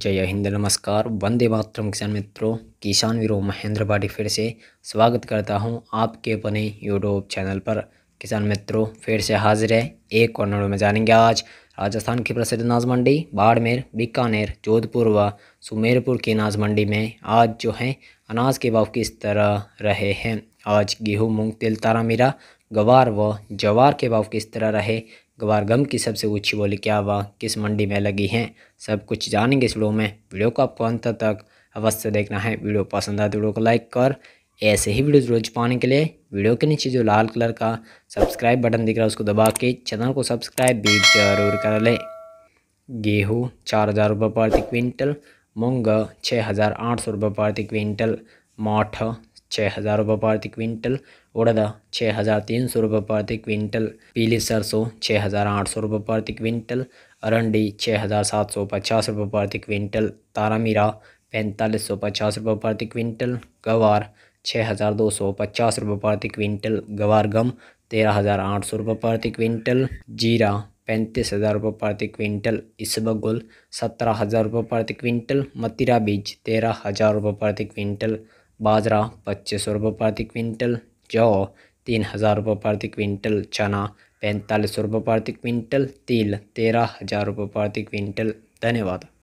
जय हिंद नमस्कार वंदे मातरम किसान मित्रों किसान वीरो महेंद्र भाटी फिर से स्वागत करता हूं आपके अपने यूट्यूब चैनल पर किसान मित्रों फिर से हाजिर है एक कॉर्नर में जानेंगे आज राजस्थान की प्रसिद्ध अनाज मंडी बाड़मेर बीकानेर जोधपुर व सुमेरपुर की अनाज मंडी में आज जो है अनाज के भाव किस तरह रहे हैं आज गेहूँ मूंग तिल तारा मीरा गवार व जवार के भाव किस तरह रहे गवार गम की सबसे ऊंची बोली क्या व किस मंडी में लगी हैं सब कुछ जानेंगे इस वीडियो में वीडियो को आपको अंत तक अवश्य देखना है वीडियो पसंद आए तो वीडियो को लाइक कर ऐसे ही वीडियोज रोज पाने के लिए वीडियो के नीचे जो लाल कलर का सब्सक्राइब बटन दिख रहा है उसको दबा के चैनल को सब्सक्राइब भी जरूर कर लें गेहूँ चार हज़ार रुपये प्रति क्विंटल मूंग छः हज़ार आठ सौ रुपये प्रति क्विंटल मठ छः हज़ार रुपये प्रति क्विंटल उड़दा छः हज़ार तीन सौ रुपये प्रति क्विंटल पीली सरसों छः हज़ार आठ सौ रुपये प्रति क्विंटल अरंडी छः हज़ार सात सौ पचास रुपये प्रति क्विंटल तारामीरा पैंतालीस सौ पचास रुपये प्रति क्विंटल गवार छः हज़ार दो सौ पचास रुपये प्रति क्विंटल गवार गम तेरह हज़ार आठ सौ रुपये प्रति क्विंटल जीरा पैंतीस हज़ार रुपये प्रति क्विंटल इसबगुल सत्रह हज़ार रुपये प्रति क्विंटल मतीरा बीज तेरह हज़ार रुपये प्रति क्विंटल बाजरा पच्चीस सौ रुपये प्रति क्विंटल जौ तीन हज़ार रुपये प्रति क्विंटल चना पैंतालीस सौ रुपये प्रति क्विंटल तिल तेरह हज़ार रुपये प्रति क्विंटल धन्यवाद